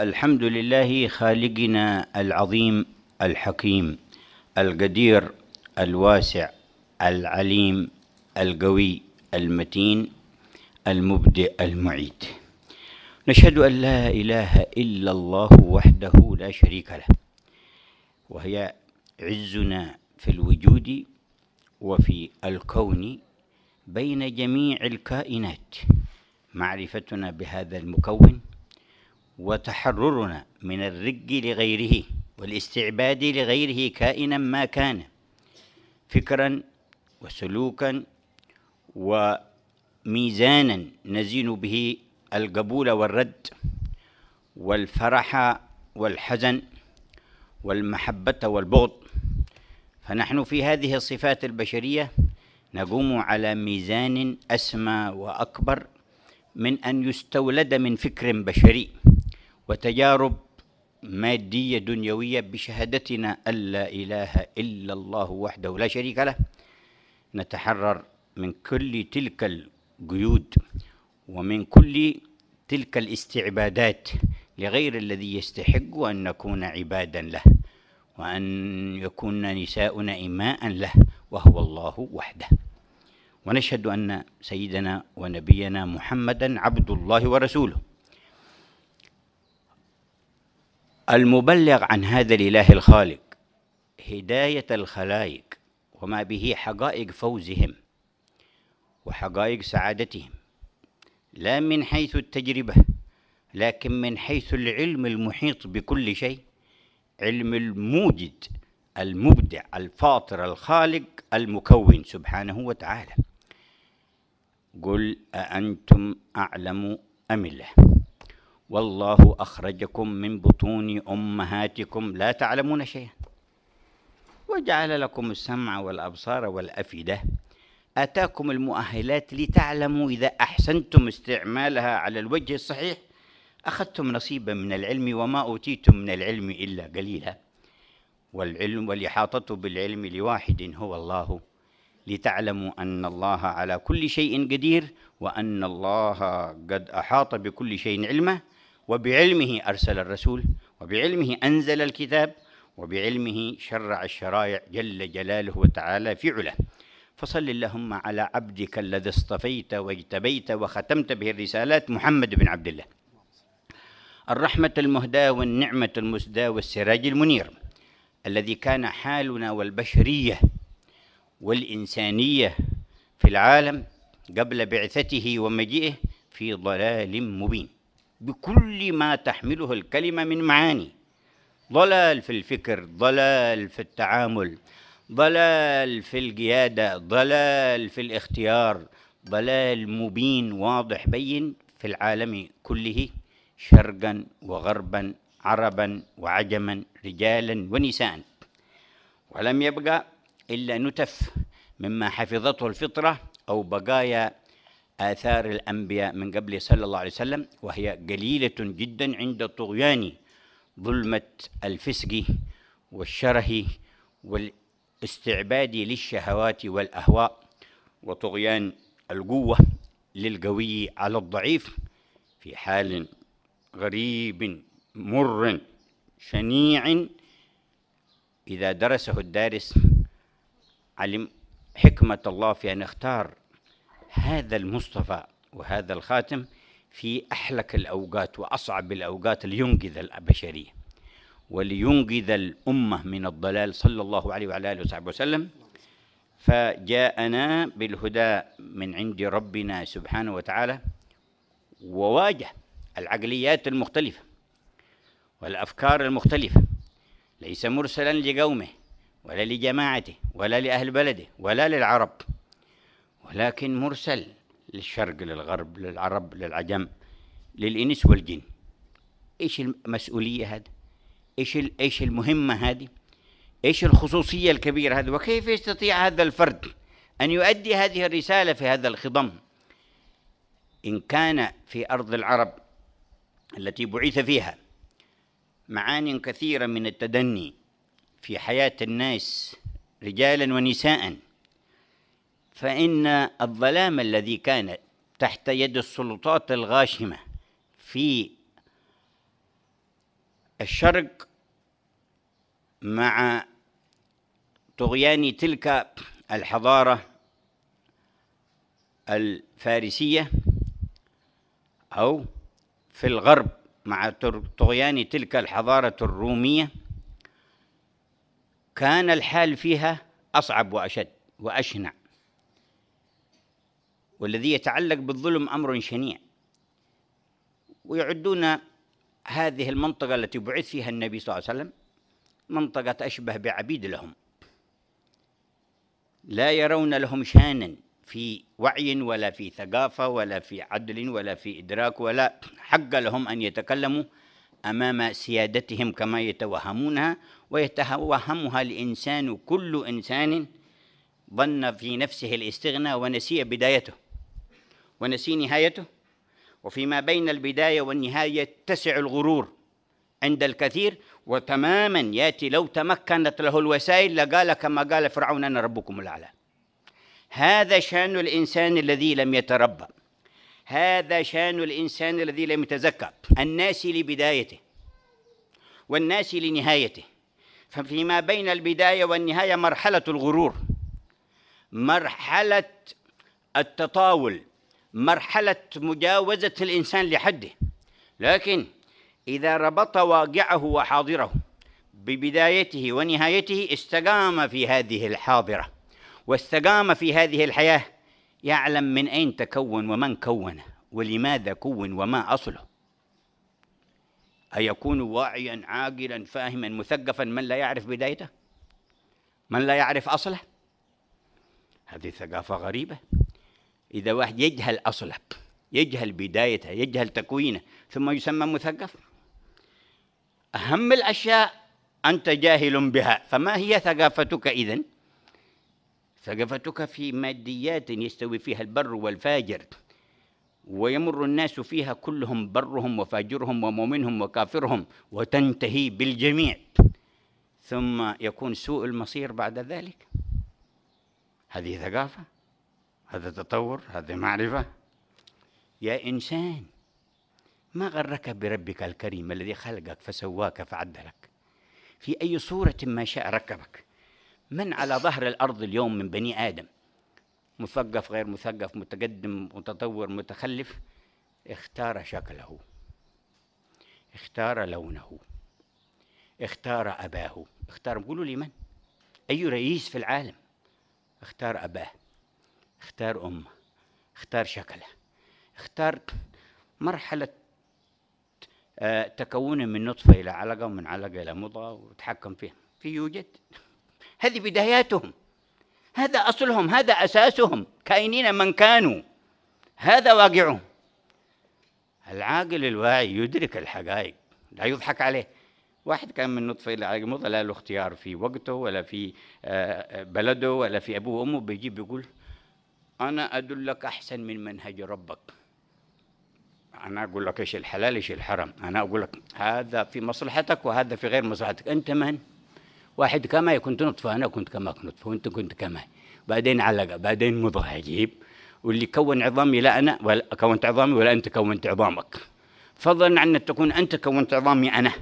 الحمد لله خالقنا العظيم الحكيم القدير الواسع العليم القوي المتين المبدئ المعيد نشهد ان لا اله الا الله وحده لا شريك له وهي عزنا في الوجود وفي الكون بين جميع الكائنات معرفتنا بهذا المكون وتحررنا من الرج لغيره والاستعباد لغيره كائنا ما كان فكرا وسلوكا وميزانا نزين به القبول والرد والفرح والحزن والمحبة والبغض فنحن في هذه الصفات البشرية نقوم على ميزان أسمى وأكبر من أن يستولد من فكر بشري وتجارب ماديه دنيويه بشهادتنا ان لا اله الا الله وحده لا شريك له نتحرر من كل تلك القيود ومن كل تلك الاستعبادات لغير الذي يستحق ان نكون عبادا له وان يكون نساؤنا اماء له وهو الله وحده ونشهد ان سيدنا ونبينا محمدا عبد الله ورسوله المبلغ عن هذا الإله الخالق هداية الخلائق وما به حقائق فوزهم وحقائق سعادتهم لا من حيث التجربة لكن من حيث العلم المحيط بكل شيء علم الموجد المبدع الفاطر الخالق المكون سبحانه وتعالى قل أأنتم أعلم أم الله والله أخرجكم من بطون أمهاتكم لا تعلمون شيئا وجعل لكم السمع والأبصار والأفئدة أتاكم المؤهلات لتعلموا إذا أحسنتم استعمالها على الوجه الصحيح أخذتم نصيبا من العلم وما أوتيتم من العلم إلا قليلا والعلم والإحاطة بالعلم لواحد هو الله لتعلموا أن الله على كل شيء قدير وأن الله قد أحاط بكل شيء علمه وبعلمه أرسل الرسول وبعلمه أنزل الكتاب وبعلمه شرع الشرائع جل جلاله وتعالى في علاه فصل اللهم على عبدك الذي اصطفيت واجتبيت وختمت به الرسالات محمد بن عبد الله الرحمة المهداة والنعمة المسداة والسراج المنير الذي كان حالنا والبشرية والإنسانية في العالم قبل بعثته ومجيئه في ضلال مبين بكل ما تحمله الكلمة من معاني ضلال في الفكر ضلال في التعامل ضلال في القيادة ضلال في الاختيار ضلال مبين واضح بين في العالم كله شرقا وغربا عربا وعجما رجالا ونساء ولم يبقى إلا نتف مما حفظته الفطرة أو بقايا آثار الأنبياء من قبل صلى الله عليه وسلم وهي قليلة جدا عند طغيان ظلمة الفسق والشره والاستعباد للشهوات والأهواء وطغيان القوة للقوي على الضعيف في حال غريب مر شنيع إذا درسه الدارس علم حكمة الله في أن اختار هذا المصطفى وهذا الخاتم في أحلك الأوقات وأصعب الأوقات لينقذ البشرية ولينقذ الأمة من الضلال صلى الله عليه وعلى آله وصحبه وسلم فجاءنا بالهدى من عند ربنا سبحانه وتعالى وواجه العقليات المختلفة والأفكار المختلفة ليس مرسلا لقومه ولا لجماعته ولا لأهل بلده ولا للعرب ولكن مرسل للشرق للغرب للعرب للعجم للإنس والجن إيش المسؤولية هذه إيش إيش المهمة هذه إيش الخصوصية الكبيرة هذه وكيف يستطيع هذا الفرد أن يؤدي هذه الرسالة في هذا الخضم إن كان في أرض العرب التي بعث فيها معان كثيرة من التدني في حياة الناس رجالا ونساءً فإن الظلام الذي كان تحت يد السلطات الغاشمة في الشرق مع طغيان تلك الحضارة الفارسية أو في الغرب مع طغيان تلك الحضارة الرومية كان الحال فيها أصعب وأشد وأشنع والذي يتعلق بالظلم امر شنيع ويعدون هذه المنطقه التي بعث فيها النبي صلى الله عليه وسلم منطقه اشبه بعبيد لهم لا يرون لهم شانا في وعي ولا في ثقافه ولا في عدل ولا في ادراك ولا حق لهم ان يتكلموا امام سيادتهم كما يتوهمونها ويتوهمها الانسان كل انسان ظن في نفسه الاستغناء ونسي بدايته ونسي نهايته وفيما بين البداية والنهاية يتسع الغرور عند الكثير وتماما يأتي لو تمكنت له الوسائل لقال كما قال فرعون أنا ربكم الأعلى هذا شأن الإنسان الذي لم يتربى هذا شأن الإنسان الذي لم يتزكى الناس لبدايته والناس لنهايته ففيما بين البداية والنهاية مرحلة الغرور مرحلة التطاول مرحلة مجاوزة الإنسان لحده لكن إذا ربط واقعه وحاضره ببدايته ونهايته استقام في هذه الحاضرة واستقام في هذه الحياة يعلم من أين تكون ومن كونه ولماذا كون وما أصله أيكون واعيا عاقلا فاهما مثقفا من لا يعرف بدايته من لا يعرف أصله هذه ثقافة غريبة إذا واحد يجهل أصله يجهل بدايته يجهل تكوينه ثم يسمى مثقف أهم الأشياء أنت جاهل بها فما هي ثقافتك إذن؟ ثقافتك في ماديات يستوي فيها البر والفاجر ويمر الناس فيها كلهم برهم وفاجرهم ومؤمنهم وكافرهم وتنتهي بالجميع ثم يكون سوء المصير بعد ذلك هذه ثقافه هذا تطور هذا معرفة يا إنسان ما غرك بربك الكريم الذي خلقك فسواك فعدلك في أي صورة ما شاء ركبك من على ظهر الأرض اليوم من بني آدم مثقف غير مثقف متقدم متطور متخلف اختار شكله اختار لونه اختار أباه اختار قولوا لي من أي رئيس في العالم اختار أباه اختار أمة اختار شكلها اختار مرحلة آه، تكونه من نطفة إلى علقة ومن علقة إلى مضغة وتحكم فيها في يوجد هذه بداياتهم هذا أصلهم هذا أساسهم كائنين من كانوا هذا واقعهم العاقل الواعي يدرك الحقائق لا يضحك عليه واحد كان من نطفة إلى علقة مضغة لا له اختيار في وقته ولا في آه، آه، بلده ولا في أبوه وأمه بيجي بيقول أنا أدلك أحسن من منهج ربك أنا أقول لك إيش الحلال إيش الحرام أنا أقول لك هذا في مصلحتك وهذا في غير مصلحتك أنت من؟ واحد كما كنت نطفة أنا كنت كما نطفة وأنت كنت كما بعدين علقة بعدين مضى عجيب واللي كون عظامي لا أنا ولا كونت عظامي ولا أنت كونت عظامك فضلا عن أن تكون أنت كونت عظامي أنا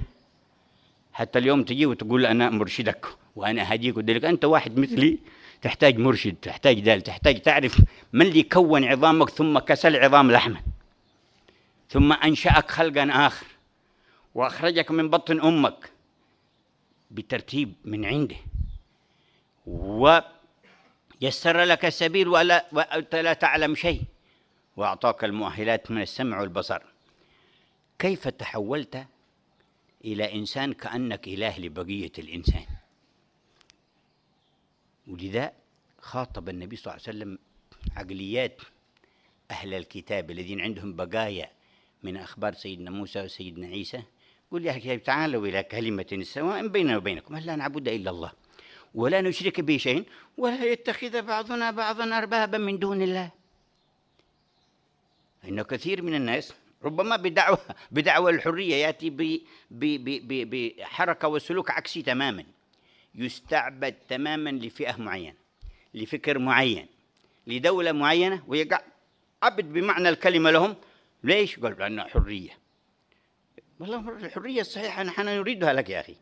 حتى اليوم تجي وتقول أنا مرشدك وأنا هديك ودلك أنت واحد مثلي تحتاج مرشد تحتاج دال تحتاج تعرف من اللي كون عظامك ثم كسل عظام لحما ثم أنشأك خلقا آخر وأخرجك من بطن أمك بترتيب من عنده ويسر لك السبيل ولا وأنت لا تعلم شيء وأعطاك المؤهلات من السمع والبصر كيف تحولت إلى إنسان كأنك إله لبقية الإنسان ولذا خاطب النبي صلى الله عليه وسلم عقليات أهل الكتاب الذين عندهم بقايا من أخبار سيدنا موسى وسيدنا عيسى قل يا أهل الكتاب تعالوا إلى كلمة سواء بيننا وبينكم ألا نعبد إلا الله ولا نشرك به شيء ولا يتخذ بعضنا بعضا أربابا من دون الله إن كثير من الناس ربما بدعوة بدعوة الحرية يأتي بحركة وسلوك عكسي تماما يستعبد تماما لفئه معينه لفكر معين لدوله معينه ويقع عبد بمعنى الكلمه لهم ليش؟ قال لأنها حرية والله الحرية الصحيحة نحن نريدها لك يا أخي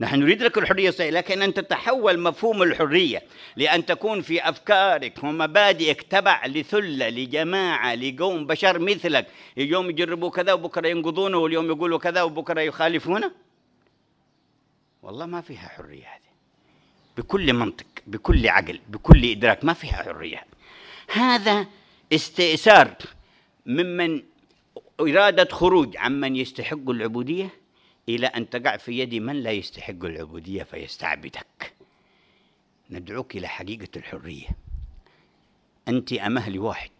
نحن نريد لك الحرية الصحيحة لكن أن تتحول مفهوم الحرية لأن تكون في أفكارك ومبادئك تبع لثلة لجماعة لقوم بشر مثلك اليوم يجربوا كذا وبكرة ينقضونه واليوم يقولوا كذا وبكرة يخالفونه والله ما فيها حريه هذه بكل منطق بكل عقل بكل ادراك ما فيها حريه هذا استئثار ممن اراده خروج عمن يستحق العبوديه الى ان تقع في يد من لا يستحق العبوديه فيستعبدك ندعوك الى حقيقه الحريه انت امهل واحد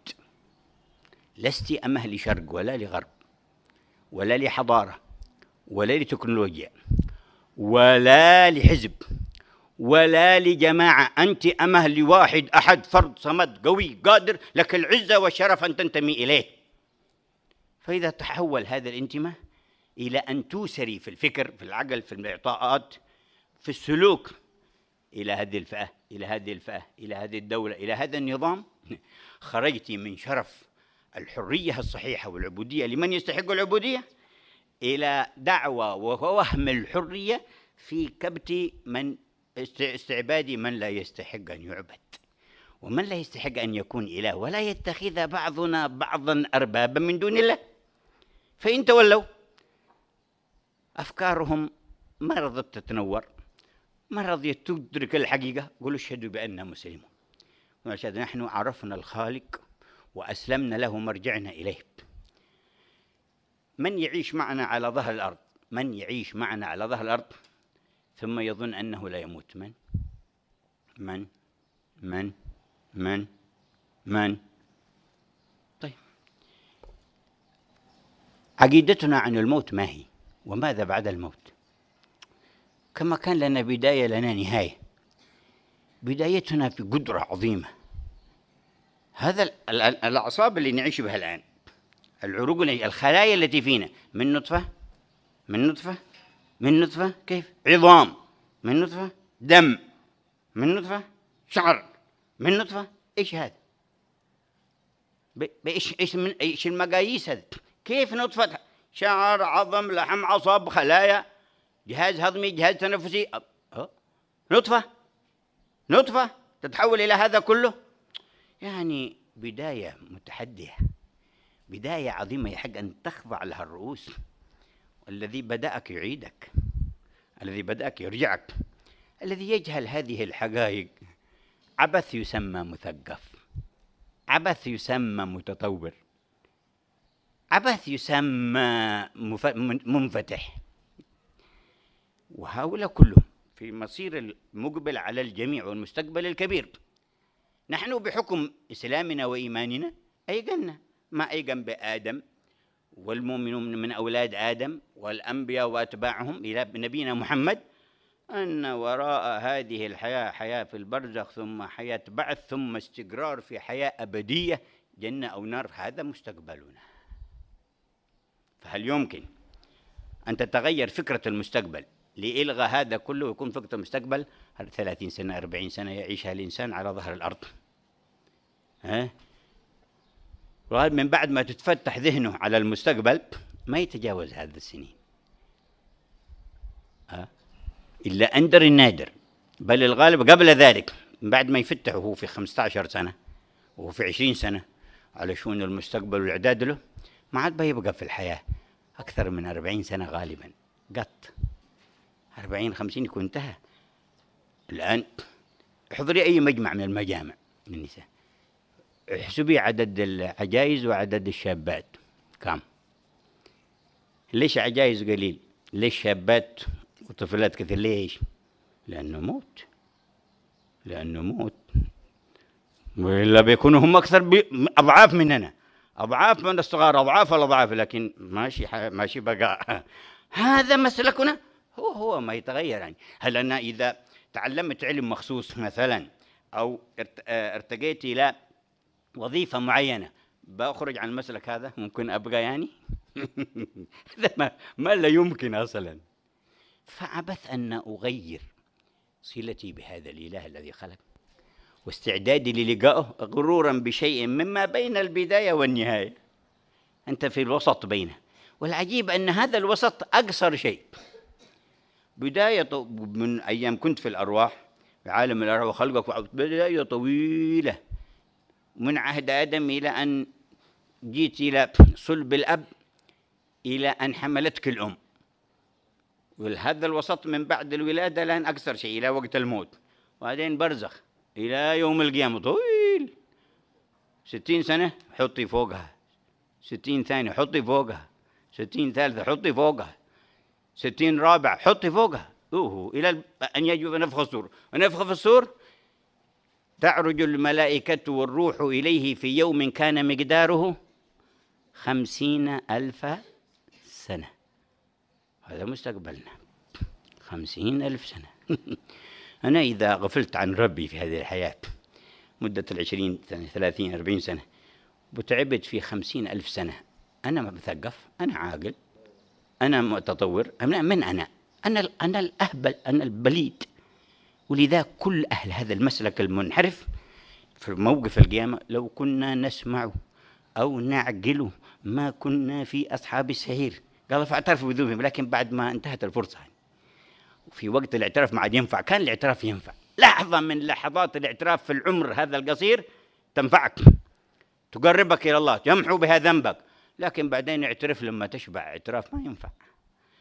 لست امه لشرق ولا لغرب ولا لحضاره ولا لتكنولوجيا ولا لحزب ولا لجماعة أنت أمه لواحد أحد فرد صمد قوي قادر لك العزة والشرف أن تنتمي إليه فإذا تحول هذا الانتماء إلى أن توسري في الفكر في العقل في الإعطاءات في السلوك إلى هذه الفئة إلى هذه الفئة إلى هذه الدولة إلى هذا النظام خرجت من شرف الحرية الصحيحة والعبودية لمن يستحق العبودية إلى دعوى ووهم الحرية في كبت من استعباد من لا يستحق أن يعبد ومن لا يستحق أن يكون إله ولا يتخذ بعضنا بعضا أربابا من دون الله فإن تولوا أفكارهم ما رضت تتنور ما رضيت تدرك الحقيقة قولوا اشهدوا بأننا مسلمون نحن عرفنا الخالق وأسلمنا له مرجعنا إليه من يعيش معنا على ظهر الأرض من يعيش معنا على ظهر الأرض ثم يظن أنه لا يموت من من من من من طيب عقيدتنا عن الموت ما هي وماذا بعد الموت كما كان لنا بداية لنا نهاية بدايتنا في قدرة عظيمة هذا الأعصاب اللي نعيش بها الآن العروق الخلايا التي فينا من نطفة من نطفة من نطفة كيف عظام من نطفة دم من نطفة شعر من نطفة ايش هذا بايش ايش من ايش المقاييس هذا كيف نطفة شعر عظم لحم عصب خلايا جهاز هضمي جهاز تنفسي أه؟ نطفة نطفة تتحول إلى هذا كله يعني بداية متحدية بداية عظيمة يحق أن تخضع لها الرؤوس الذي بدأك يعيدك الذي بدأك يرجعك الذي يجهل هذه الحقائق عبث يسمى مثقف عبث يسمى متطور عبث يسمى منفتح وهؤلاء كلهم في مصير المقبل على الجميع والمستقبل الكبير نحن بحكم إسلامنا وإيماننا أيقنا ما أي جنب آدم والمؤمنون من أولاد آدم والأنبياء وأتباعهم إلى نبينا محمد أن وراء هذه الحياة حياة في البرزخ ثم حياة بعث ثم استقرار في حياة أبدية جنة أو نار هذا مستقبلنا فهل يمكن أن تتغير فكرة المستقبل لإلغى هذا كله ويكون فكرة المستقبل 30 سنة 40 سنة يعيشها الإنسان على ظهر الأرض ها من بعد ما تتفتح ذهنه على المستقبل ما يتجاوز هذه السنين أه؟ إلا أندر النادر بل الغالب قبل ذلك من بعد ما يفتحه هو في 15 سنة وهو في 20 سنة على شؤون المستقبل والإعداد له ما عاد بيبقى في الحياة أكثر من 40 سنة غالبا قط 40 50 يكون انتهى الآن احضري أي مجمع من المجامع للنساء احسبي عدد العجائز وعدد الشابات كم ليش عجائز قليل ليش شابات وطفلات كثير ليش لأنه موت لأنه موت وإلا بيكونوا هم أكثر بي... أضعاف مننا أضعاف من الصغار أضعاف الأضعاف لكن ماشي ح... ماشي بقاء هذا مسلكنا هو هو ما يتغير يعني هل أنا إذا تعلمت علم مخصوص مثلا أو ارتقيت إلى وظيفه معينه بأخرج عن المسلك هذا ممكن ابقى يعني هذا ما, ما لا يمكن اصلا فعبث ان اغير صلتي بهذا الاله الذي خلق واستعدادي للقائه غرورا بشيء مما بين البدايه والنهايه انت في الوسط بينه والعجيب ان هذا الوسط اقصر شيء بدايه من ايام كنت في الارواح في عالم الارواح وخلقك بدايه طويله من عهد آدم إلى أن جيت إلى صلب الأب إلى أن حملتك الأم وهذا الوسط من بعد الولادة لأن أكثر شيء إلى وقت الموت وبعدين برزخ إلى يوم القيامة طويل ستين سنة حطي فوقها ستين ثانية حطي فوقها ستين ثالثة حطي فوقها ستين رابع حطي فوقها أوه إلى أن يجب نفخ الصور ونفخ في الصور تعرج الملائكة والروح إليه في يوم كان مقداره خمسين ألف سنة هذا مستقبلنا خمسين ألف سنة أنا إذا غفلت عن ربي في هذه الحياة مدة العشرين ثلاثين أربعين سنة وتعبت في خمسين ألف سنة أنا مثقف أنا عاقل أنا متطور أنا من أنا أنا أنا الأهبل أنا البليد ولذا كل أهل هذا المسلك المنحرف في موقف القيامة لو كنا نسمع أو نعقل ما كنا في أصحاب السهير قال فاعترفوا بذنوبهم لكن بعد ما انتهت الفرصة وفي وقت الاعتراف ما عاد ينفع كان الاعتراف ينفع لحظة من لحظات الاعتراف في العمر هذا القصير تنفعك تقربك إلى الله يمحو بها ذنبك لكن بعدين اعترف لما تشبع اعتراف ما ينفع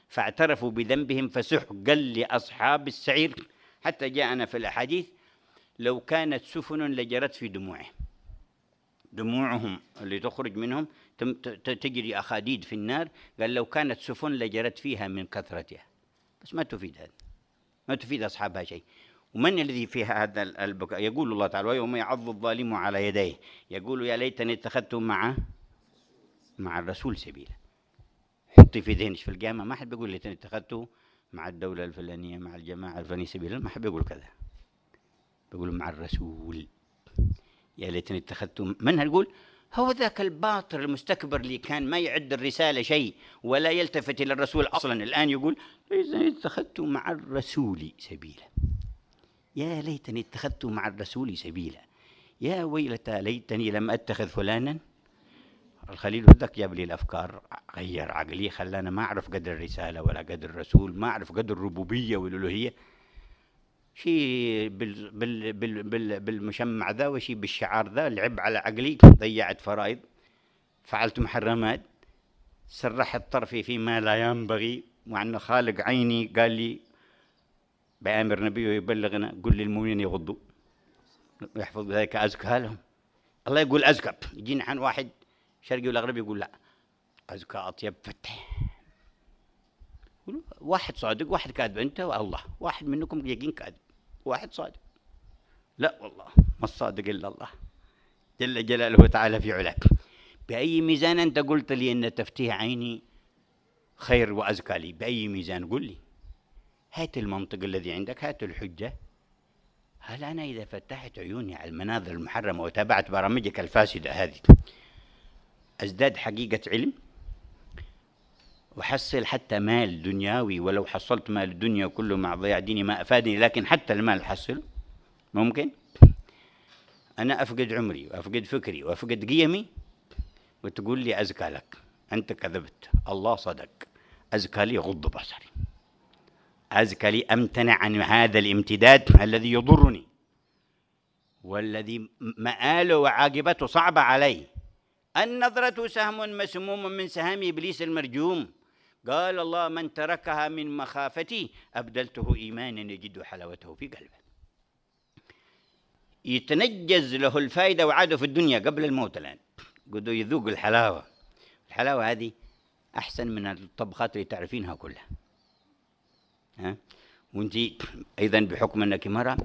فاعترفوا بذنبهم فسحقا لأصحاب السعير حتى جاءنا في الأحاديث لو كانت سفن لجرت في دموعه دموعهم اللي تخرج منهم تجري أخاديد في النار قال لو كانت سفن لجرت فيها من كثرتها بس ما تفيد هذا ما تفيد أصحابها شيء ومن الذي فيها هذا البكاء يقول الله تعالى ويوم يعض الظالم على يديه يقول يا ليتني اتخذت مع مع الرسول سبيلا حطي في ذهنك في القيامة ما حد بيقول ليتني اتخذته مع الدولة الفلانية مع الجماعة الفلانية سبيلا ما حب يقول كذا بيقول مع الرسول يا ليتني اتخذت من هنقول هو ذاك الباطل المستكبر اللي كان ما يعد الرسالة شيء ولا يلتفت إلى الرسول أصلا الآن يقول ليتني اتخذت مع الرسول سبيلا يا ليتني اتخذت مع الرسول سبيلا يا ويلتى ليتني لم أتخذ فلانا الخليل هذاك جاب لي الافكار غير عقلي خلاني ما اعرف قدر الرساله ولا قدر الرسول ما اعرف قدر الربوبيه والالوهيه شيء بال بال بال بال بالمشمع ذا وشيء بالشعار ذا لعب على عقلي ضيعت فرائض فعلت محرمات سرحت طرفي فيما لا ينبغي مع أن خالق عيني قال لي بآمر نبيه يبلغنا قل للمؤمنين يغضوا يحفظ ذلك أزكى لهم الله يقول أزكى يجينا عن واحد شرقي ولا غربي يقول لا ازكى اطيب فتح واحد صادق واحد كاذب انت والله واحد منكم يقين كاذب واحد صادق لا والله ما الصادق الا الله جل جلاله وتعالى في علاك باي ميزان انت قلت لي ان تفتيه عيني خير وازكى لي باي ميزان قل لي هات المنطق الذي عندك هات الحجه هل انا اذا فتحت عيوني على المناظر المحرمه وتابعت برامجك الفاسده هذه أزداد حقيقة علم وحصل حتى مال دنياوي ولو حصلت مال الدنيا كله مع ضياع ديني ما أفادني لكن حتى المال حصل ممكن أنا أفقد عمري وأفقد فكري وأفقد قيمي وتقول لي أزكى لك أنت كذبت الله صدق أزكى لي غض بصري أزكى لي أمتنع عن هذا الامتداد الذي يضرني والذي مآله وعاقبته صعبة علي النظرة سهم مسموم من سهام إبليس المرجوم قال الله من تركها من مخافتي أبدلته إيمانا يجد حلاوته في قلبه يتنجز له الفائدة وعاده في الدنيا قبل الموت الآن قدو يذوق الحلاوة الحلاوة هذه أحسن من الطبخات اللي تعرفينها كلها ها وانت أيضا بحكم أنك مرأة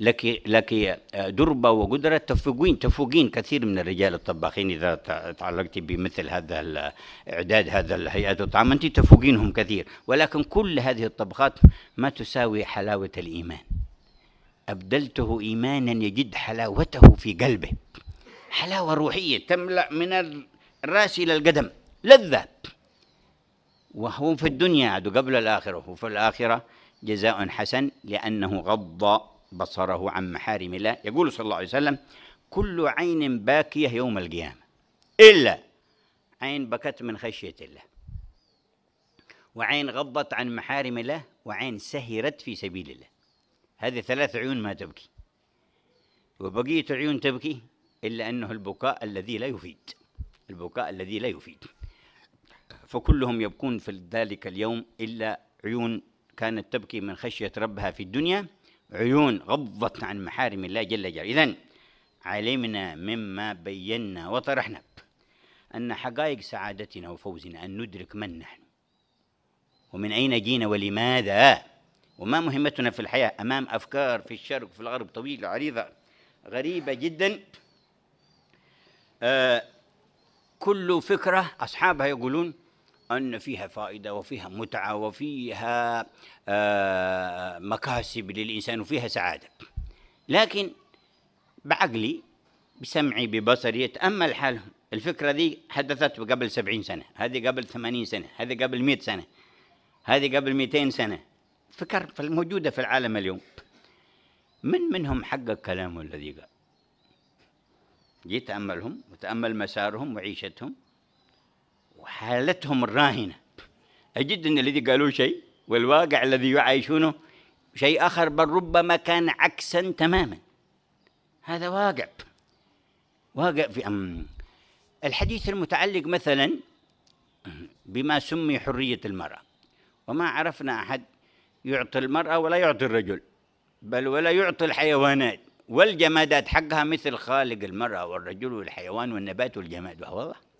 لك لك آه، دربه وقدره تفوقين تفوقين كثير من الرجال الطباخين اذا تعلقتي بمثل هذا اعداد هذا الهيئات الطعام انت تفوقينهم كثير ولكن كل هذه الطبخات ما تساوي حلاوه الايمان ابدلته ايمانا يجد حلاوته في قلبه حلاوه روحيه تملا من الراس الى القدم لذه وهو في الدنيا قبل الاخره وفي الاخره جزاء حسن لانه غض بصره عن محارم الله يقول صلى الله عليه وسلم كل عين باكية يوم القيامة إلا عين بكت من خشية الله وعين غضت عن محارم الله وعين سهرت في سبيل الله هذه ثلاث عيون ما تبكي وبقية عيون تبكي إلا أنه البكاء الذي لا يفيد البكاء الذي لا يفيد فكلهم يبكون في ذلك اليوم إلا عيون كانت تبكي من خشية ربها في الدنيا عيون غضت عن محارم الله جل جلاله إذا علمنا مما بينا وطرحنا أن حقائق سعادتنا وفوزنا أن ندرك من نحن ومن أين جينا ولماذا وما مهمتنا في الحياة أمام أفكار في الشرق وفي الغرب طويلة عريضة غريبة جدا آه كل فكرة أصحابها يقولون أن فيها فائدة وفيها متعة وفيها آه، مكاسب للإنسان وفيها سعادة لكن بعقلي بسمعي ببصري أتأمل حالهم الفكرة دي حدثت قبل سبعين سنة هذه قبل ثمانين سنة هذه قبل مئة سنة هذه قبل 200 سنة فكر موجودة في العالم اليوم من منهم حقق كلامه الذي قال جيت أملهم وتأمل مسارهم وعيشتهم وحالتهم الراهنة أجد أن الذي قالوا شيء والواقع الذي يعيشونه شيء آخر بل ربما كان عكسا تماما هذا واقع واقع في أم الحديث المتعلق مثلا بما سمي حرية المرأة وما عرفنا أحد يعطي المرأة ولا يعطي الرجل بل ولا يعطي الحيوانات والجمادات حقها مثل خالق المرأة والرجل والحيوان والنبات والجماد وهو الله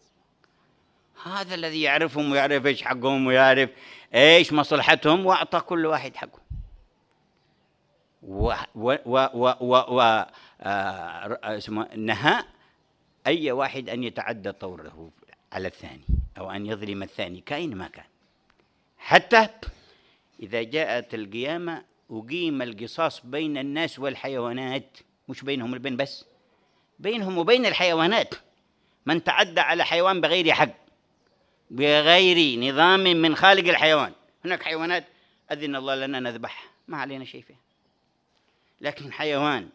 هذا الذي يعرفهم ويعرف ايش حقهم ويعرف ايش مصلحتهم واعطى كل واحد حقه و و و و, و, آه، اسمه نهى اي واحد ان يتعدى طوره على الثاني او ان يظلم الثاني كائن ما كان حتى اذا جاءت القيامه اقيم القصاص بين الناس والحيوانات مش بينهم وبين بس بينهم وبين الحيوانات من تعدى على حيوان بغير حق بغير نظام من خالق الحيوان هناك حيوانات أذن الله لنا نذبحها ما علينا شيء فيها لكن حيوان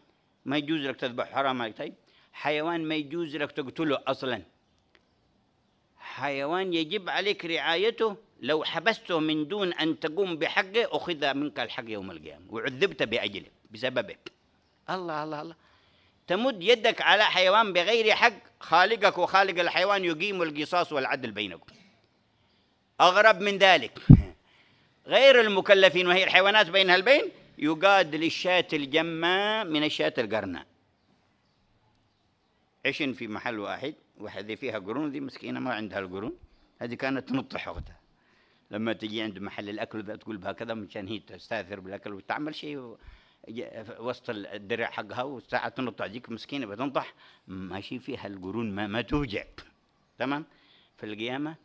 ما يجوز لك تذبح حرام عليك طيب حيوان ما يجوز لك تقتله أصلا حيوان يجب عليك رعايته لو حبسته من دون أن تقوم بحقه أخذ منك الحق يوم القيامة وعذبت بأجله بسببك الله الله الله تمد يدك على حيوان بغير حق خالقك وخالق الحيوان يقيم القصاص والعدل بينكم أغرب من ذلك غير المكلفين وهي الحيوانات بينها البين يقاد للشاة الجماء من الشاة القرناء عشن في محل واحد واحدة فيها قرون ذي مسكينة ما عندها القرون هذه كانت تنطح أختها لما تجي عند محل الأكل ذا تقول بهكذا مشان هي تستاثر بالأكل وتعمل شيء وسط الدرع حقها وساعة تنطح ذيك مسكينة بتنطح ماشي فيها القرون ما, ما توجع تمام في القيامة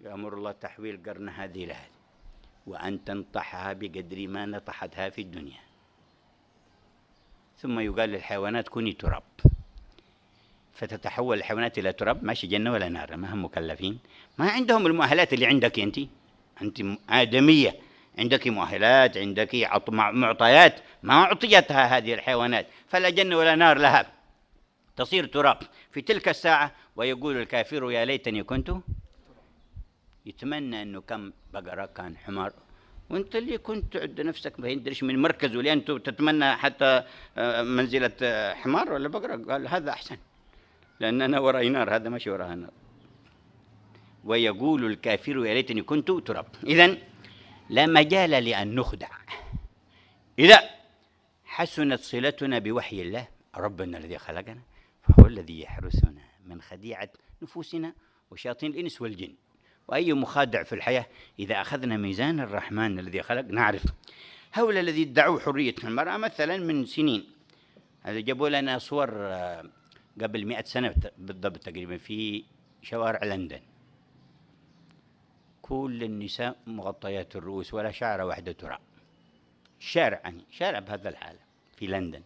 يأمر الله تحويل قرن هذه إلى هذه وأن تنطحها بقدر ما نطحتها في الدنيا ثم يقال للحيوانات كوني تراب فتتحول الحيوانات إلى تراب ماشي جنة ولا نار ما هم مكلفين ما عندهم المؤهلات اللي عندك أنت أنت آدمية عندك مؤهلات عندك معطيات ما أعطيتها هذه الحيوانات فلا جنة ولا نار لها تصير تراب في تلك الساعة ويقول الكافر يا ليتني كنت يتمنى انه كم بقره كان حمار وانت اللي كنت تعد نفسك ما يدريش من مركز ولا انت تتمنى حتى آه، منزله آه، حمار ولا بقره قال هذا احسن لان انا وراي نار هذا ماشي وراها نار ويقول الكافر يا ليتني كنت تراب اذا لا مجال لان نخدع اذا حسنت صلتنا بوحي الله ربنا الذي خلقنا فهو الذي يحرسنا من خديعه نفوسنا وشياطين الانس والجن وأي مخادع في الحياة إذا أخذنا ميزان الرحمن الذي خلق نعرف هؤلاء الذي ادعوا حرية المرأة مثلا من سنين هذا جابوا لنا صور آه، قبل مئة سنة بالضبط تقريبا في شوارع لندن كل النساء مغطيات الرؤوس ولا شعرة واحدة ترى شارع يعني شارع بهذا الحال في لندن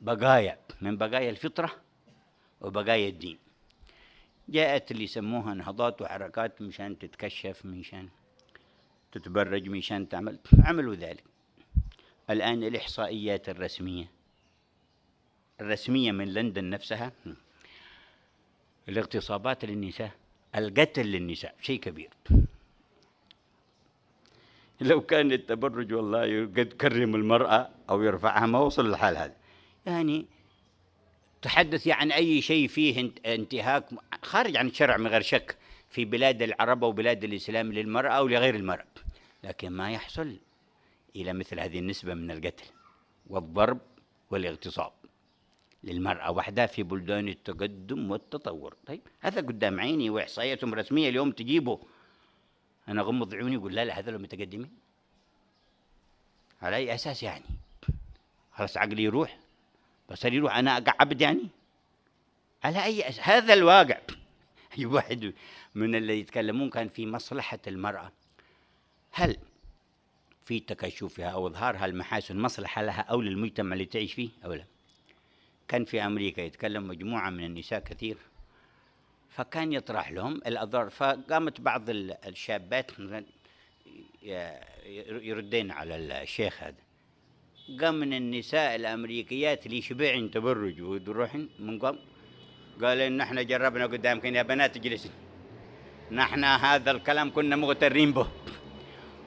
بقايا من بقايا الفطرة وبقايا الدين جاءت اللي يسموها نهضات وحركات مشان تتكشف مشان تتبرج مشان تعمل عملوا ذلك الآن الإحصائيات الرسمية الرسمية من لندن نفسها الاغتصابات للنساء القتل للنساء شيء كبير لو كان التبرج والله قد كرم المرأة أو يرفعها ما وصل الحال هذا يعني تحدثي يعني عن أي شيء فيه انتهاك خارج عن الشرع من غير شك في بلاد العرب وبلاد الإسلام للمرأة أو لغير المرأة لكن ما يحصل إلى مثل هذه النسبة من القتل والضرب والاغتصاب للمرأة وحدها في بلدان التقدم والتطور طيب هذا قدام عيني وإحصائياتهم رسمية اليوم تجيبه أنا غمض عيوني أقول لا لا هذول متقدمين على أي أساس يعني خلاص عقلي يروح بصير يروح انا كعبد يعني على اي أس... هذا الواقع اي واحد من اللي يتكلمون كان في مصلحه المراه هل في تكشفها او اظهارها المحاسن مصلحه لها او للمجتمع اللي تعيش فيه او لا كان في امريكا يتكلم مجموعه من النساء كثير فكان يطرح لهم الاضرار فقامت بعض الشابات يردين على الشيخ هذا قام من النساء الامريكيات اللي يشبعن تبرج ويروحن من قام قال ان احنا جربنا قدامكن يا بنات اجلسن نحن هذا الكلام كنا مغترين به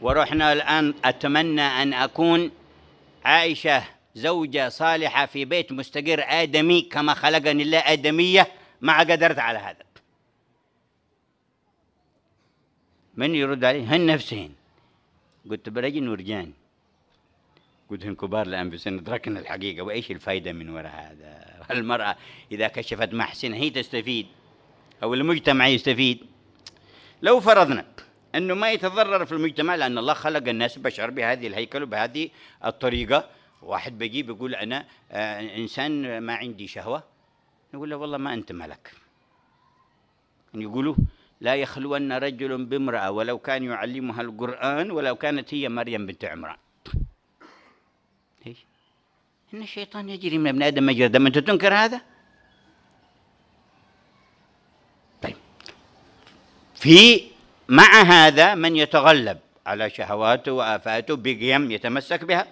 ورحنا الان اتمنى ان اكون عائشه زوجه صالحه في بيت مستقر ادمي كما خلقني الله ادميه ما قدرت على هذا من يرد عليه هن نفسهن قلت برجن ورجان لهم كبار لانفسنا ادركنا الحقيقه وايش الفائده من وراء هذا؟ المراه اذا كشفت محسنها هي تستفيد او المجتمع يستفيد لو فرضنا انه ما يتضرر في المجتمع لان الله خلق الناس بشر بهذه الهيكل وبهذه الطريقه واحد بيجي بيقول انا آه، انسان ما عندي شهوه نقول له والله ما انت ملك يعني يقولوا لا يخلون رجل بامراه ولو كان يعلمها القران ولو كانت هي مريم بنت عمران ان الشيطان يجري من ابن ادم مجرى دم انت تنكر هذا طيب في مع هذا من يتغلب على شهواته وافاته بقيم يتمسك بها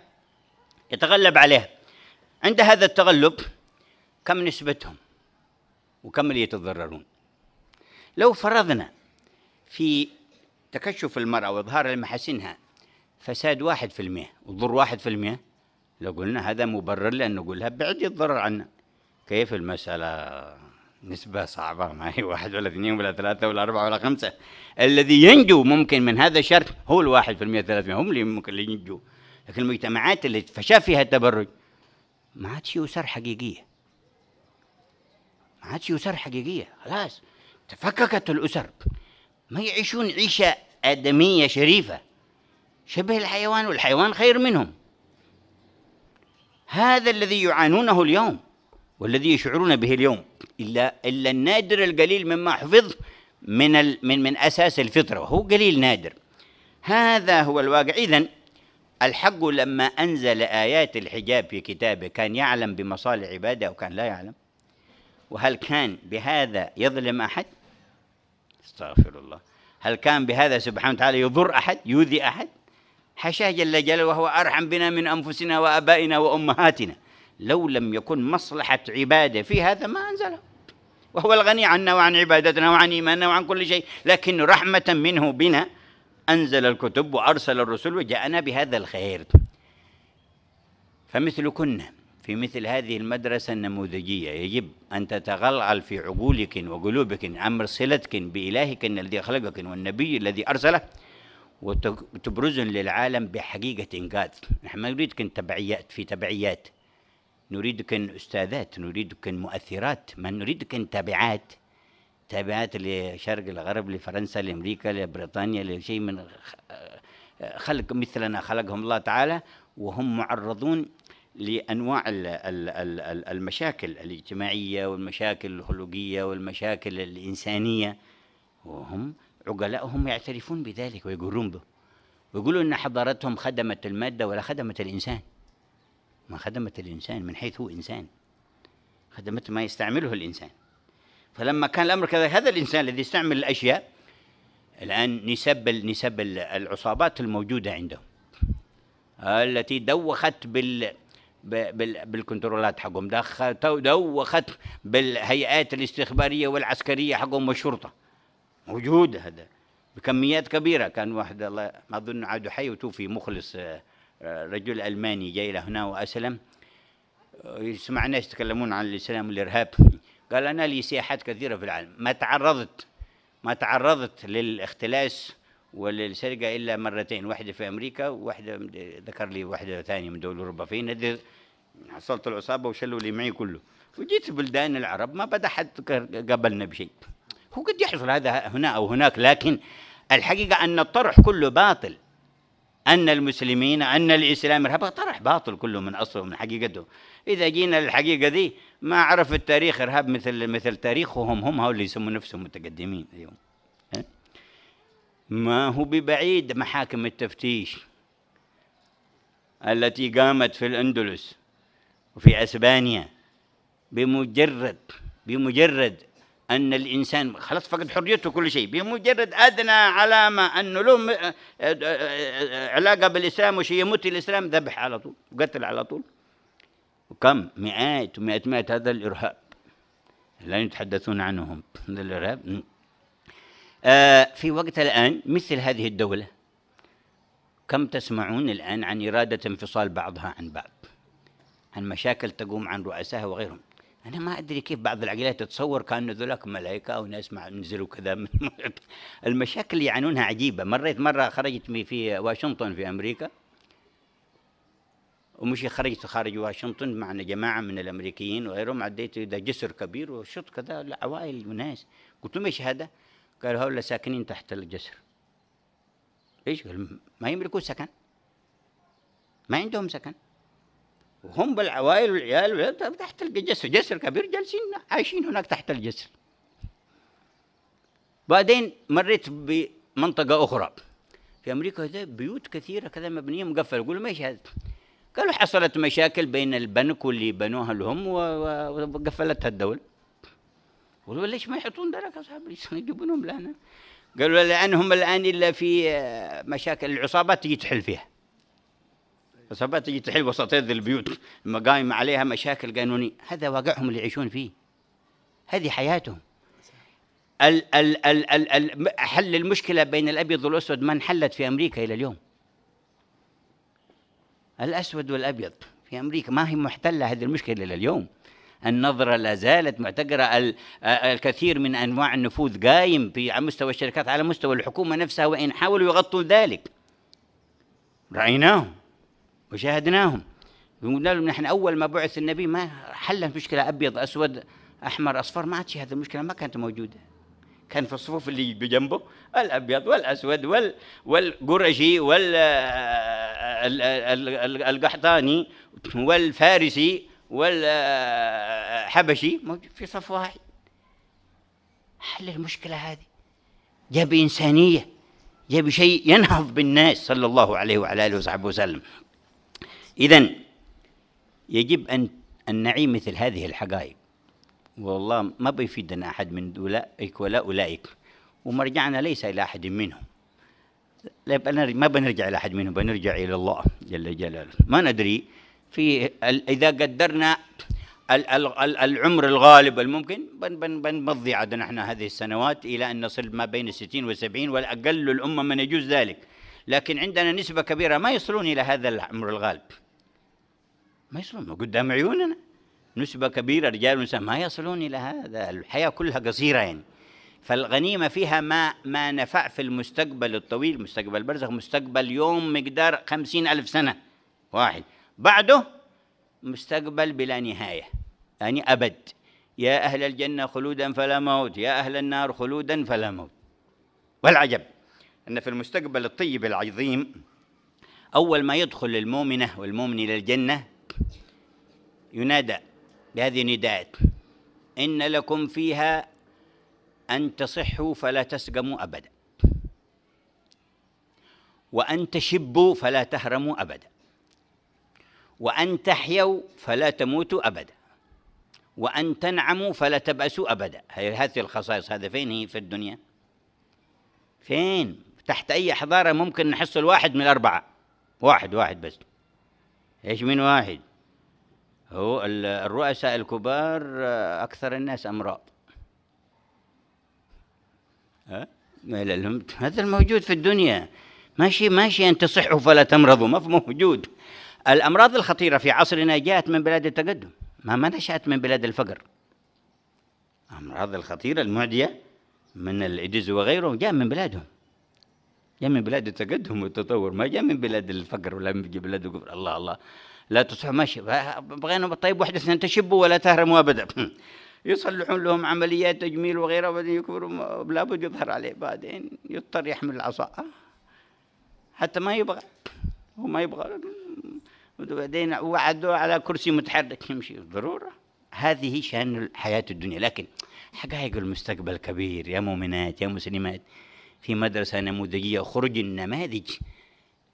يتغلب عليها عند هذا التغلب كم نسبتهم وكم اللي يتضررون لو فرضنا في تكشف المرأة وإظهار لمحاسنها فساد واحد في المئة وضر واحد في المئة لو قلنا هذا مبرر لأن نقولها بعد الضرر عنا كيف المسألة نسبة صعبة ما هي واحد ولا اثنين ولا ثلاثة ولا أربعة ولا خمسة الذي ينجو ممكن من هذا الشر هو الواحد في المئة ثلاثة هم اللي ممكن اللي ينجو لكن المجتمعات اللي فشا فيها التبرج ما عاد في اسر حقيقية ما عاد في اسر حقيقية خلاص تفككت الأسر ما يعيشون عيشة آدمية شريفة شبه الحيوان والحيوان خير منهم هذا الذي يعانونه اليوم والذي يشعرون به اليوم الا الا النادر القليل مما حفظ من ال من من اساس الفطره وهو قليل نادر هذا هو الواقع اذا الحق لما انزل ايات الحجاب في كتابه كان يعلم بمصالح عباده او كان لا يعلم وهل كان بهذا يظلم احد استغفر الله هل كان بهذا سبحانه وتعالى يضر احد يؤذي احد حشاه جل جلاله وهو أرحم بنا من أنفسنا وأبائنا وأمهاتنا لو لم يكن مصلحة عبادة في هذا ما أنزله وهو الغني عنا وعن عبادتنا وعن إيماننا وعن كل شيء لكن رحمة منه بنا أنزل الكتب وأرسل الرسل وجاءنا بهذا الخير فمثلكن في مثل هذه المدرسة النموذجية يجب أن تتغلغل في عقولك وقلوبك عمر صلتك بإلهك الذي خلقك والنبي الذي أرسله وتبرزن للعالم بحقيقة إنقاذ نحن ما نريدكن تبعيات في تبعيات نريدكن أستاذات نريدكن مؤثرات ما نريدكن تابعات تابعات لشرق الغرب لفرنسا لأمريكا لبريطانيا لشيء من خلق مثلنا خلقهم الله تعالى وهم معرضون لانواع المشاكل الاجتماعيه والمشاكل الخلقيه والمشاكل الانسانيه وهم عقلاءهم يعترفون بذلك ويقولون به ويقولوا ان حضارتهم خدمت الماده ولا خدمت الانسان ما خدمت الانسان من حيث هو انسان خدمت ما يستعمله الانسان فلما كان الامر كذا هذا الانسان الذي يستعمل الاشياء الان نسب نسب العصابات الموجوده عندهم التي دوخت بال بالكنترولات حقهم دوخت بالهيئات الاستخباريه والعسكريه حقهم والشرطه موجود هذا بكميات كبيرة كان واحد الله ما أظن عاد حي وتوفي مخلص آه، رجل ألماني جاي لهنا وأسلم آه، يسمع ناس يتكلمون عن الإسلام والإرهاب قال أنا لي سياحات كثيرة في العالم ما تعرضت ما تعرضت للاختلاس وللسرقة إلا مرتين واحدة في أمريكا وواحدة ذكر لي واحدة ثانية من دول أوروبا فين حصلت العصابة وشلوا لي معي كله وجيت بلدان العرب ما بدا حد قابلنا بشيء هو قد يحصل هذا هنا أو هناك لكن الحقيقة أن الطرح كله باطل أن المسلمين أن الإسلام إرهاب طرح باطل كله من أصله من حقيقته إذا جينا للحقيقة دي ما عرف التاريخ إرهاب مثل مثل تاريخهم هم هؤلاء اللي يسموا نفسهم متقدمين اليوم ما هو ببعيد محاكم التفتيش التي قامت في الأندلس وفي أسبانيا بمجرد بمجرد أن الإنسان خلاص فقد حريته كل شيء بمجرد أدنى علامة أنه آه، له آه، آه، علاقة بالإسلام وشيء يموت الإسلام ذبح على طول وقتل على طول وكم مئات ومئات مئات هذا الإرهاب لا يتحدثون عنهم هذا الإرهاب آه في وقت الآن مثل هذه الدولة كم تسمعون الآن عن إرادة انفصال بعضها عن بعض عن مشاكل تقوم عن رؤسائها وغيرهم انا ما ادري كيف بعض العقلات تتصور كانه ذولاك ملائكه او ناس ما نزلوا كذا المشاكل اللي يعانونها عجيبه مريت مره خرجت في واشنطن في امريكا ومشي خرجت خارج واشنطن معنا جماعه من الامريكيين وغيرهم عديت اذا جسر كبير وشط كذا عوائل وناس قلت لهم ايش هذا؟ قالوا هؤلاء ساكنين تحت الجسر ايش؟ ما يملكوا سكن ما عندهم سكن وهم بالعوائل والعيال تحت الجسر جسر كبير جالسين عايشين هناك تحت الجسر بعدين مريت بمنطقة أخرى في أمريكا هذا بيوت كثيرة كذا مبنية مقفلة يقولوا ما هذا قالوا حصلت مشاكل بين البنك واللي بنوها لهم وقفلتها الدولة قالوا ليش ما يحطون درك أصحاب يجيبونهم لنا قالوا لأنهم الآن إلا في مشاكل العصابات تجي تحل فيها عصابات تجي تحل وسطية البيوت قايم عليها مشاكل قانونية هذا واقعهم اللي يعيشون فيه هذه حياتهم ال ال ال ال ال حل المشكلة بين الأبيض والأسود ما انحلت في أمريكا إلى اليوم الأسود والأبيض في أمريكا ما هي محتلة هذه المشكلة إلى اليوم النظرة لا زالت معتقرة الكثير من أنواع النفوذ قايم في على مستوى الشركات على مستوى الحكومة نفسها وإن حاولوا يغطوا ذلك رأيناه وشاهدناهم وقلنا لهم نحن اول ما بعث النبي ما حل المشكله ابيض اسود احمر اصفر ما عاد هذه المشكله ما كانت موجوده كان في الصفوف اللي بجنبه الابيض والاسود وال والقرشي وال القحطاني والفارسي والحبشي موجود في صف واحد حل المشكله هذه جاب انسانيه جاب شيء ينهض بالناس صلى الله عليه وعلى اله وصحبه وسلم إذا يجب أن أن نعي مثل هذه الحقائق والله ما بيفيدنا أحد من أولئك ولا أولئك ومرجعنا ليس إلى أحد منهم ما بنرجع إلى أحد منهم بنرجع إلى الله جل جلاله ما ندري في إذا قدرنا العمر الغالب الممكن بنمضي عاد نحن هذه السنوات إلى أن نصل ما بين 60 و70 والأقل الأمة من يجوز ذلك لكن عندنا نسبة كبيرة ما يصلون إلى هذا العمر الغالب ما يصلون قدام عيوننا نسبة كبيرة رجال ونساء ما يصلون إلى هذا الحياة كلها قصيرة يعني فالغنيمة فيها ما ما نفع في المستقبل الطويل مستقبل البرزخ مستقبل يوم مقدار خمسين ألف سنة واحد بعده مستقبل بلا نهاية يعني أبد يا أهل الجنة خلودا فلا موت يا أهل النار خلودا فلا موت والعجب أن في المستقبل الطيب العظيم أول ما يدخل المؤمنة والمؤمن إلى الجنة ينادى بهذه النداءات إن لكم فيها أن تصحوا فلا تسقموا أبدا وأن تشبوا فلا تهرموا أبدا وأن تحيوا فلا تموتوا أبدا وأن تنعموا فلا تبأسوا أبدا هذه الخصائص هذا فين هي في الدنيا فين تحت أي حضارة ممكن نحصل واحد من الأربعة واحد واحد بس ايش من واحد هو الرؤساء الكبار آه، أكثر الناس أمراض ها؟ هذا الموجود في الدنيا ماشي ماشي أن تصحوا فلا تمرضوا ما في موجود الأمراض الخطيرة في عصرنا جاءت من بلاد التقدم ما ما نشأت من بلاد الفقر الأمراض الخطيرة المعدية من الإيدز وغيره جاء من بلادهم جاء من بلاد التقدم والتطور ما جاء من بلاد الفقر ولا من بلاد الكفر الله الله لا تصح ماشي بغينا طيب واحد اثنين تشبوا ولا تهرموا ابدا يصلحون لهم عمليات تجميل وغيرها وبعدين يكبروا لابد يظهر عليه بعدين يضطر يحمل العصا حتى ما يبغى هو ما يبغى وبعدين وعدوه على كرسي متحرك يمشي ضروره هذه شان الحياه الدنيا لكن حقائق المستقبل كبير يا مؤمنات يا مسلمات في مدرسه نموذجيه خرج النماذج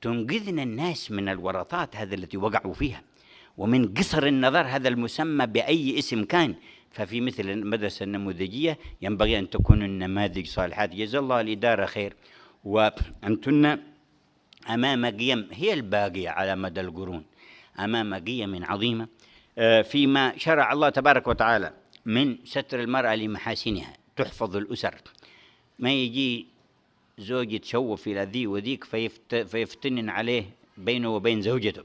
تنقذنا الناس من الورطات هذه التي وقعوا فيها ومن قصر النظر هذا المسمى بأي اسم كان ففي مثل المدرسة النموذجية ينبغي أن تكون النماذج صالحات جزا الله الإدارة خير وأنتن أمام قيم هي الباقية على مدى القرون أمام قيم عظيمة آه، فيما شرع الله تبارك وتعالى من ستر المرأة لمحاسنها تحفظ الأسر ما يجي زوج يتشوف إلى ذي وذيك فيفت فيفتنن عليه بينه وبين زوجته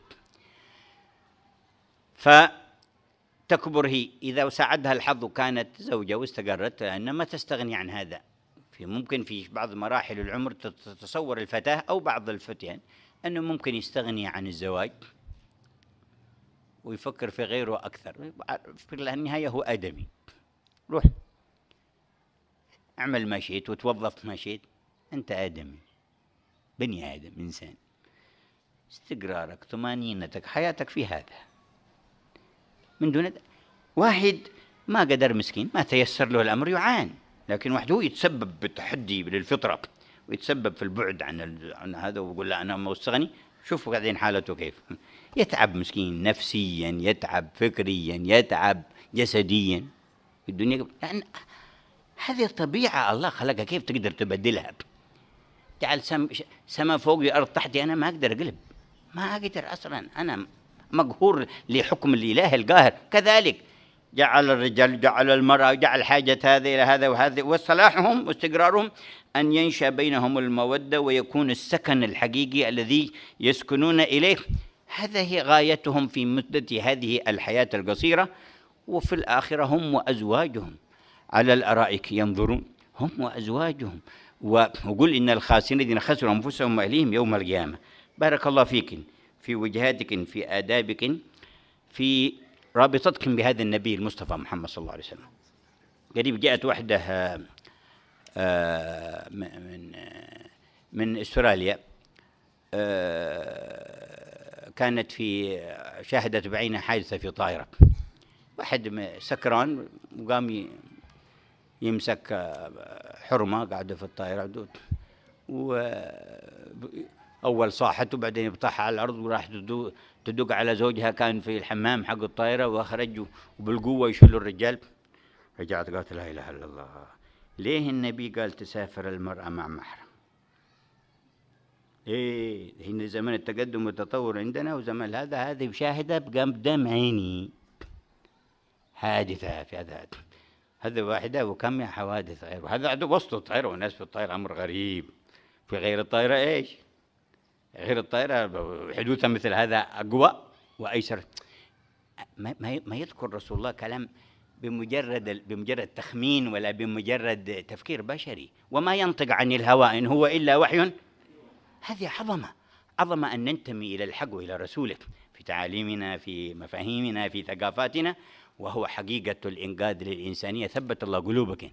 فتكبر هي إذا ساعدها الحظ وكانت زوجة واستقرت لأنها ما تستغني عن هذا في ممكن في بعض مراحل العمر تتصور الفتاة أو بعض الفتيان أنه ممكن يستغني عن الزواج ويفكر في غيره أكثر في النهاية هو آدمي روح اعمل ما شئت وتوظف ما شئت أنت آدمي بني آدم إنسان استقرارك طمانينتك حياتك في هذا من دون واحد ما قدر مسكين ما تيسر له الأمر يعان لكن وحده يتسبب بالتحدي للفطرة ويتسبب في البعد عن عن هذا ويقول لا أنا موسغني شوفوا قاعدين حالته كيف يتعب مسكين نفسيا يتعب فكريا يتعب جسديا الدنيا يعني هذه الطبيعة الله خلقها كيف تقدر تبدلها تعال سم سما فوقي ارض تحتي انا ما اقدر اقلب ما اقدر اصلا انا مقهور لحكم الاله القاهر كذلك جعل الرجال جعل المرأة جعل حاجة هذا إلى هذا وهذا وصلاحهم واستقرارهم أن ينشأ بينهم المودة ويكون السكن الحقيقي الذي يسكنون إليه هذا هي غايتهم في مدة هذه الحياة القصيرة وفي الآخرة هم وأزواجهم على الأرائك ينظرون هم وأزواجهم وقل إن الخاسرين الذين خسروا أنفسهم وأهليهم يوم القيامة بارك الله فيك في وجهاتك في آدابك في رابطتك بهذا النبي المصطفى محمد صلى الله عليه وسلم قريب جاءت واحدة آه، آه، من من استراليا آه، كانت في شاهدت بعينها حادثة في طائرة واحد سكران وقام يمسك حرمه قاعده في الطائره و اول صاحت وبعدين يبطحها على الارض وراح تدق على زوجها كان في الحمام حق الطائره واخرج وبالقوه يشيلوا الرجال رجعت قالت لا اله الا الله ليه النبي قال تسافر المراه مع محرم ايه هنا زمن التقدم والتطور عندنا وزمن هذا هذه مشاهده بقدام عيني حادثه في هذا هذا واحدة وكم حوادث غير هذا عدو وسط الطائرة وناس في الطائرة أمر غريب في غير الطائرة إيش غير الطائرة حدوثا مثل هذا أقوى وأيسر ما, ما يذكر رسول الله كلام بمجرد بمجرد تخمين ولا بمجرد تفكير بشري وما ينطق عن الهوى إن هو إلا وحي هذه عظمة عظمة أن ننتمي إلى الحق وإلى رسولك في تعاليمنا في مفاهيمنا في ثقافاتنا وهو حقيقة الإنقاذ للإنسانية ثبت الله قلوبكن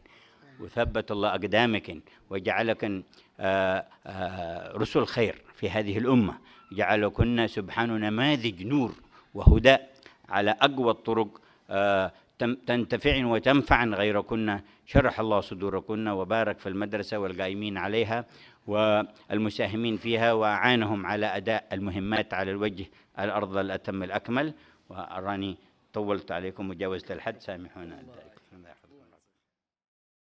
وثبت الله أقدامكن وجعلكن آه، آه، رسل خير في هذه الأمة جعلكن سبحانه نماذج نور وهدى على أقوى الطرق آه، تنتفعن وتنفعن غيركن شرح الله صدوركن وبارك في المدرسة والقائمين عليها والمساهمين فيها وأعانهم على أداء المهمات على الوجه الأرض الأتم الأكمل وأراني طولت عليكم وجاوزت الحد سامحونا عن ذلك